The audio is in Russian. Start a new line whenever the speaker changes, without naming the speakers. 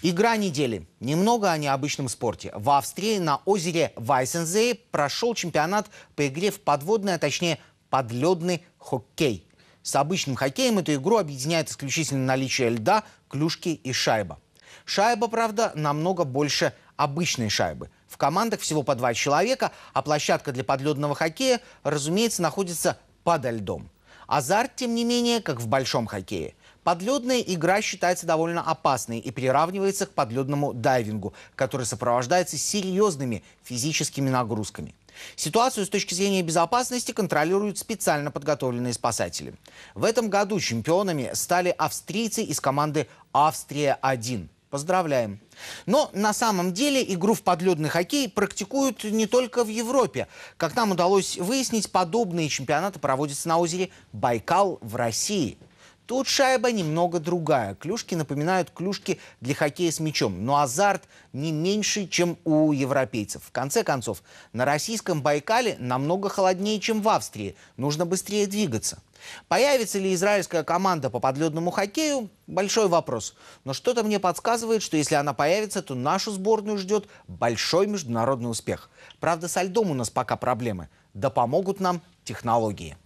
Игра недели. Немного о необычном спорте. В Австрии на озере Вайсензее прошел чемпионат по игре в подводный, а точнее подледный хоккей. С обычным хоккеем эту игру объединяет исключительно наличие льда, клюшки и шайба. Шайба, правда, намного больше обычной шайбы. В командах всего по два человека, а площадка для подледного хоккея, разумеется, находится подо льдом. Азарт, тем не менее, как в большом хоккее – Подледная игра считается довольно опасной и приравнивается к подледному дайвингу, который сопровождается серьезными физическими нагрузками. Ситуацию с точки зрения безопасности контролируют специально подготовленные спасатели. В этом году чемпионами стали австрийцы из команды «Австрия-1». Поздравляем. Но на самом деле игру в подледный хоккей практикуют не только в Европе. Как нам удалось выяснить, подобные чемпионаты проводятся на озере Байкал в России – Тут шайба немного другая. Клюшки напоминают клюшки для хоккея с мячом, но азарт не меньше, чем у европейцев. В конце концов, на российском Байкале намного холоднее, чем в Австрии. Нужно быстрее двигаться. Появится ли израильская команда по подледному хоккею? Большой вопрос. Но что-то мне подсказывает, что если она появится, то нашу сборную ждет большой международный успех. Правда, со льдом у нас пока проблемы. Да помогут нам технологии.